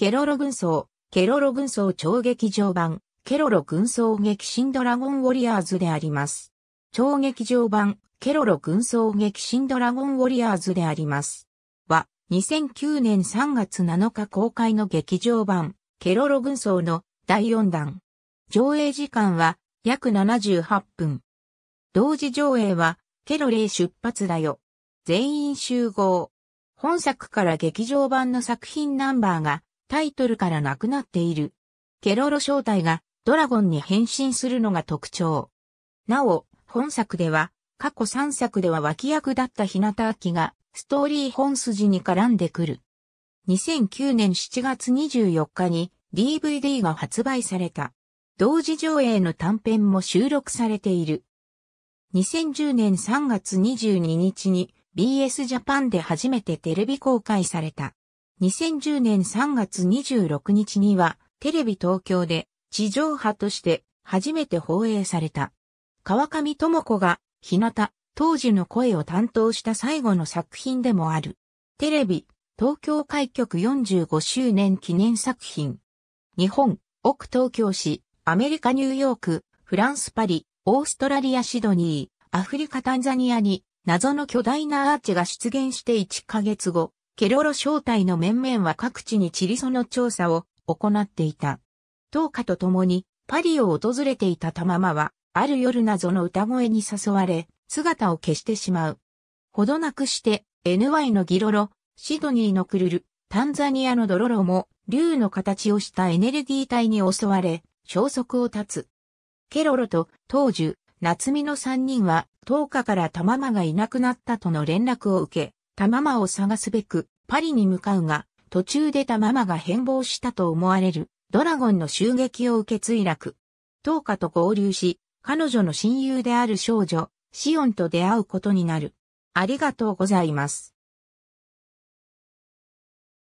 ケロロ軍曹、ケロロ軍曹超劇場版、ケロロ軍曹激新ドラゴンウォリアーズであります。超劇場版、ケロロ軍曹激新ドラゴンウォリアーズであります。は、2009年3月7日公開の劇場版、ケロロ軍曹の第4弾。上映時間は約78分。同時上映は、ケロレイ出発だよ。全員集合。本作から劇場版の作品ナンバーがタイトルからなくなっている。ケロロ正体がドラゴンに変身するのが特徴。なお、本作では、過去3作では脇役だった日向秋が、ストーリー本筋に絡んでくる。2009年7月24日に DVD が発売された。同時上映の短編も収録されている。2010年3月22日に BS ジャパンで初めてテレビ公開された。2010年3月26日には、テレビ東京で地上波として初めて放映された。川上智子が、日向、当時の声を担当した最後の作品でもある。テレビ、東京開局45周年記念作品。日本、奥東京市、アメリカニューヨーク、フランスパリ、オーストラリアシドニー、アフリカタンザニアに謎の巨大なアーチが出現して1ヶ月後、ケロロ小隊の面々は各地にチリソの調査を行っていた。当家と共にパリを訪れていたタママは、ある夜謎の歌声に誘われ、姿を消してしまう。ほどなくして、NY のギロロ、シドニーのクルル、タンザニアのドロロも、竜の形をしたエネルギー体に襲われ、消息を絶つ。ケロロと、当時、夏美の三人は、10日からママがいなくなったとの連絡を受け、たママを探すべく、パリに向かうが、途中でたママが変貌したと思われる、ドラゴンの襲撃を受け墜落。トーカと合流し、彼女の親友である少女、シオンと出会うことになる。ありがとうございます。